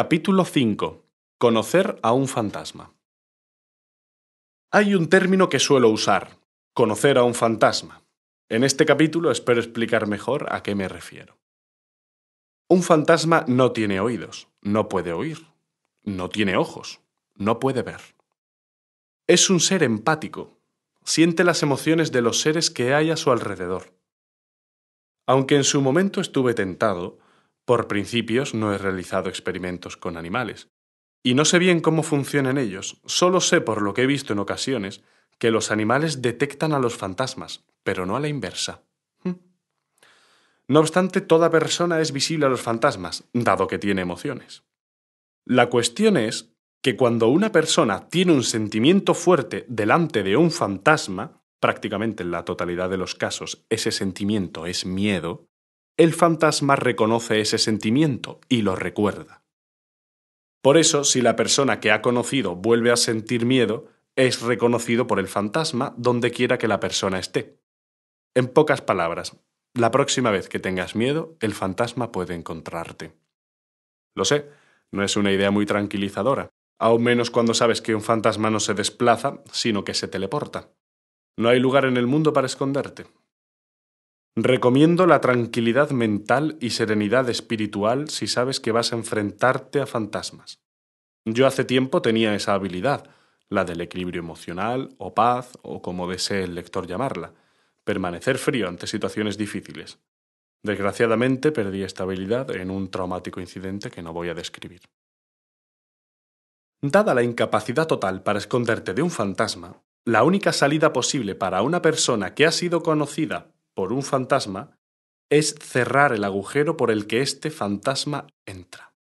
Capítulo 5. Conocer a un fantasma. Hay un término que suelo usar, conocer a un fantasma. En este capítulo espero explicar mejor a qué me refiero. Un fantasma no tiene oídos, no puede oír, no tiene ojos, no puede ver. Es un ser empático, siente las emociones de los seres que hay a su alrededor. Aunque en su momento estuve tentado, por principios no he realizado experimentos con animales. Y no sé bien cómo funcionan ellos, solo sé por lo que he visto en ocasiones que los animales detectan a los fantasmas, pero no a la inversa. ¿Mm? No obstante, toda persona es visible a los fantasmas, dado que tiene emociones. La cuestión es que cuando una persona tiene un sentimiento fuerte delante de un fantasma, prácticamente en la totalidad de los casos ese sentimiento es miedo, el fantasma reconoce ese sentimiento y lo recuerda. Por eso, si la persona que ha conocido vuelve a sentir miedo, es reconocido por el fantasma donde quiera que la persona esté. En pocas palabras, la próxima vez que tengas miedo, el fantasma puede encontrarte. Lo sé, no es una idea muy tranquilizadora, aún menos cuando sabes que un fantasma no se desplaza, sino que se teleporta. No hay lugar en el mundo para esconderte, Recomiendo la tranquilidad mental y serenidad espiritual si sabes que vas a enfrentarte a fantasmas. Yo hace tiempo tenía esa habilidad, la del equilibrio emocional o paz o como desee el lector llamarla, permanecer frío ante situaciones difíciles. Desgraciadamente perdí esta habilidad en un traumático incidente que no voy a describir. Dada la incapacidad total para esconderte de un fantasma, la única salida posible para una persona que ha sido conocida por un fantasma es cerrar el agujero por el que este fantasma entra.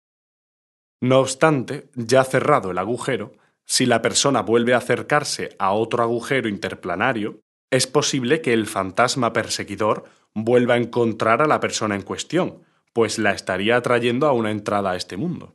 No obstante, ya cerrado el agujero, si la persona vuelve a acercarse a otro agujero interplanario, es posible que el fantasma perseguidor vuelva a encontrar a la persona en cuestión, pues la estaría atrayendo a una entrada a este mundo.